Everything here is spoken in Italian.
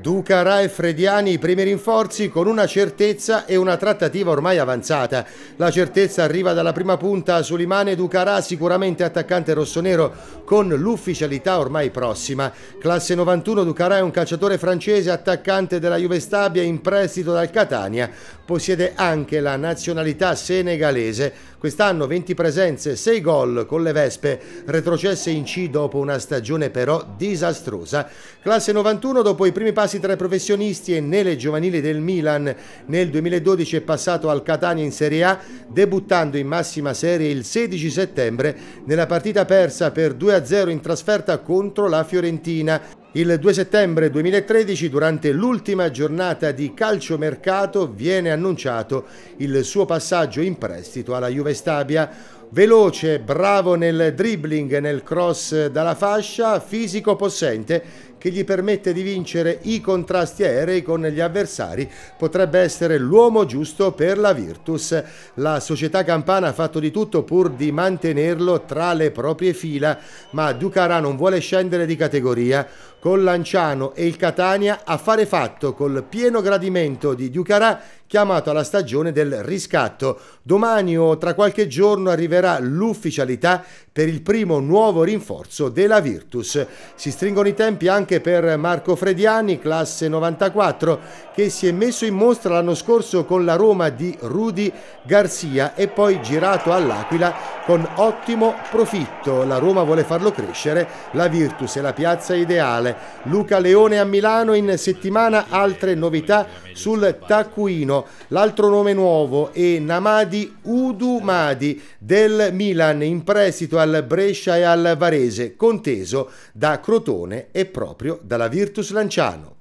Duca, Ra e Frediani i primi rinforzi con una certezza e una trattativa ormai avanzata. La certezza arriva dalla prima punta a Sulimane Ducarà, sicuramente attaccante rossonero con l'ufficialità ormai prossima. Classe 91 Ducarà è un calciatore francese attaccante della Juve Stabia in prestito dal Catania. Possiede anche la nazionalità senegalese. Quest'anno 20 presenze, 6 gol con le Vespe, retrocesse in C dopo una stagione però disastrosa. Classe 91 dopo Dopo i primi passi tra i professionisti e nelle giovanili del Milan, nel 2012 è passato al Catania in Serie A, debuttando in massima serie il 16 settembre nella partita persa per 2-0 in trasferta contro la Fiorentina. Il 2 settembre 2013, durante l'ultima giornata di calciomercato, viene annunciato il suo passaggio in prestito alla Juve Stabia. Veloce, bravo nel dribbling nel cross dalla fascia, fisico possente che gli permette di vincere i contrasti aerei con gli avversari, potrebbe essere l'uomo giusto per la Virtus. La società campana ha fatto di tutto pur di mantenerlo tra le proprie fila, ma Ducarà non vuole scendere di categoria. Con Lanciano e il Catania a fare fatto col pieno gradimento di Ducarà chiamato alla stagione del riscatto. Domani o tra qualche giorno arriverà l'ufficialità per il primo nuovo rinforzo della Virtus. Si stringono i tempi anche per Marco Frediani, classe 94, che si è messo in mostra l'anno scorso con la Roma di Rudi Garcia e poi girato all'Aquila con ottimo profitto. La Roma vuole farlo crescere, la Virtus è la piazza ideale. Luca Leone a Milano in settimana altre novità sul Taccuino L'altro nome nuovo è Namadi Udumadi del Milan in prestito al Brescia e al Varese, conteso da Crotone e proprio dalla Virtus Lanciano.